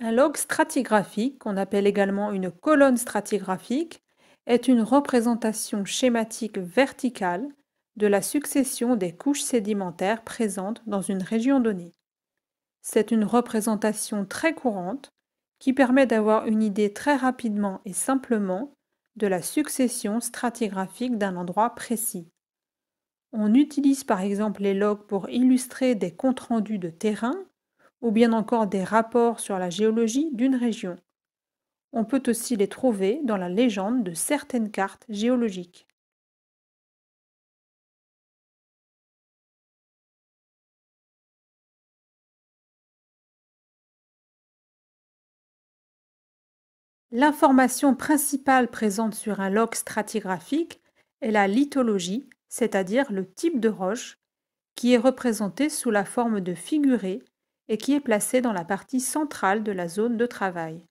Un log stratigraphique, qu'on appelle également une colonne stratigraphique, est une représentation schématique verticale de la succession des couches sédimentaires présentes dans une région donnée. C'est une représentation très courante qui permet d'avoir une idée très rapidement et simplement de la succession stratigraphique d'un endroit précis. On utilise par exemple les logs pour illustrer des comptes rendus de terrain ou bien encore des rapports sur la géologie d'une région. On peut aussi les trouver dans la légende de certaines cartes géologiques. L'information principale présente sur un loch stratigraphique est la lithologie, c'est-à-dire le type de roche, qui est représenté sous la forme de figurés et qui est placée dans la partie centrale de la zone de travail.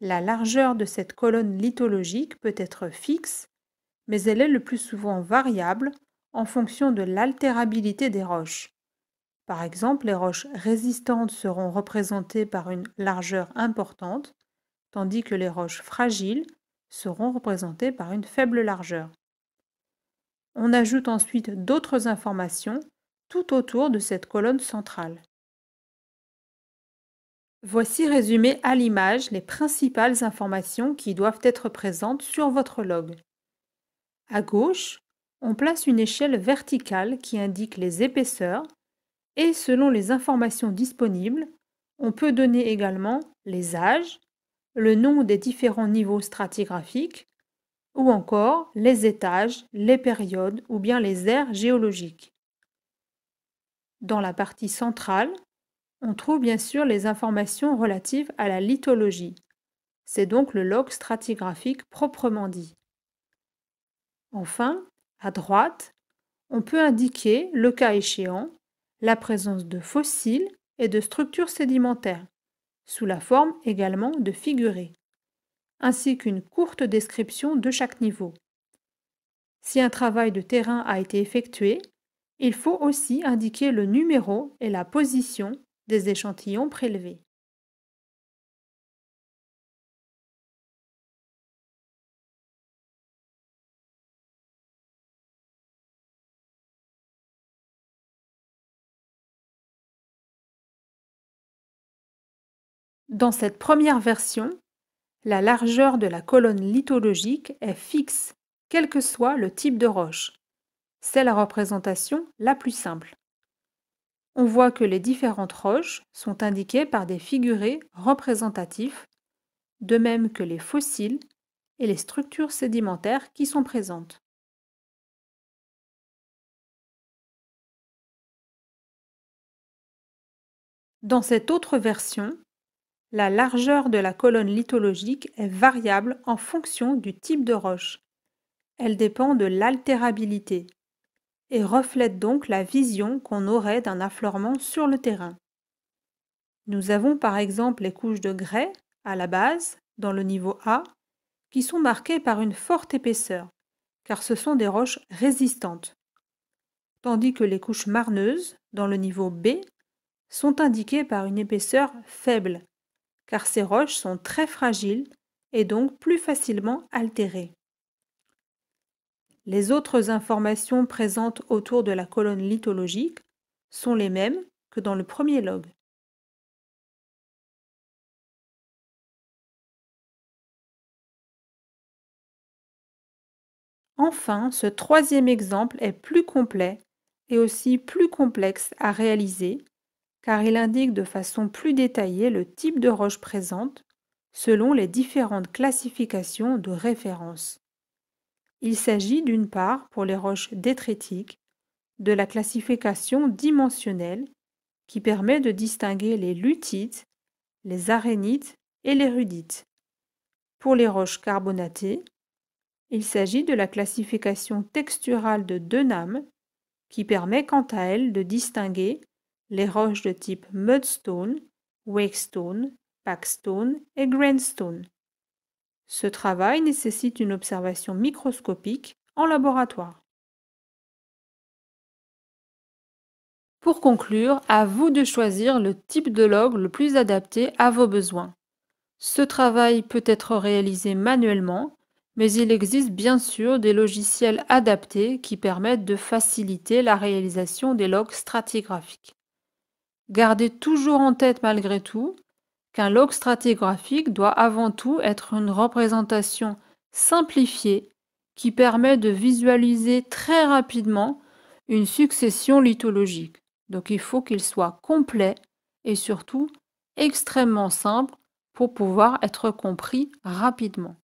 La largeur de cette colonne lithologique peut être fixe, mais elle est le plus souvent variable en fonction de l'altérabilité des roches. Par exemple, les roches résistantes seront représentées par une largeur importante, tandis que les roches fragiles seront représentées par une faible largeur. On ajoute ensuite d'autres informations tout autour de cette colonne centrale. Voici résumé à l'image les principales informations qui doivent être présentes sur votre log. À gauche, on place une échelle verticale qui indique les épaisseurs et selon les informations disponibles, on peut donner également les âges, le nom des différents niveaux stratigraphiques ou encore les étages, les périodes ou bien les aires géologiques. Dans la partie centrale, on trouve bien sûr les informations relatives à la lithologie. C'est donc le log stratigraphique proprement dit. Enfin, à droite, on peut indiquer, le cas échéant, la présence de fossiles et de structures sédimentaires, sous la forme également de figurés, ainsi qu'une courte description de chaque niveau. Si un travail de terrain a été effectué, il faut aussi indiquer le numéro et la position des échantillons prélevés. Dans cette première version, la largeur de la colonne lithologique est fixe, quel que soit le type de roche. C'est la représentation la plus simple on voit que les différentes roches sont indiquées par des figurés représentatifs, de même que les fossiles et les structures sédimentaires qui sont présentes. Dans cette autre version, la largeur de la colonne lithologique est variable en fonction du type de roche. Elle dépend de l'altérabilité, et reflète donc la vision qu'on aurait d'un affleurement sur le terrain. Nous avons par exemple les couches de grès à la base, dans le niveau A, qui sont marquées par une forte épaisseur, car ce sont des roches résistantes, tandis que les couches marneuses, dans le niveau B, sont indiquées par une épaisseur faible, car ces roches sont très fragiles et donc plus facilement altérées. Les autres informations présentes autour de la colonne lithologique sont les mêmes que dans le premier log. Enfin, ce troisième exemple est plus complet et aussi plus complexe à réaliser car il indique de façon plus détaillée le type de roche présente selon les différentes classifications de référence. Il s'agit d'une part, pour les roches détritiques, de la classification dimensionnelle qui permet de distinguer les lutites, les arénites et les rudites. Pour les roches carbonatées, il s'agit de la classification texturale de Denham qui permet quant à elle de distinguer les roches de type mudstone, wakestone, packstone et grainstone. Ce travail nécessite une observation microscopique en laboratoire. Pour conclure, à vous de choisir le type de log le plus adapté à vos besoins. Ce travail peut être réalisé manuellement, mais il existe bien sûr des logiciels adaptés qui permettent de faciliter la réalisation des logs stratigraphiques. Gardez toujours en tête malgré tout qu'un log stratigraphique doit avant tout être une représentation simplifiée qui permet de visualiser très rapidement une succession lithologique. Donc il faut qu'il soit complet et surtout extrêmement simple pour pouvoir être compris rapidement.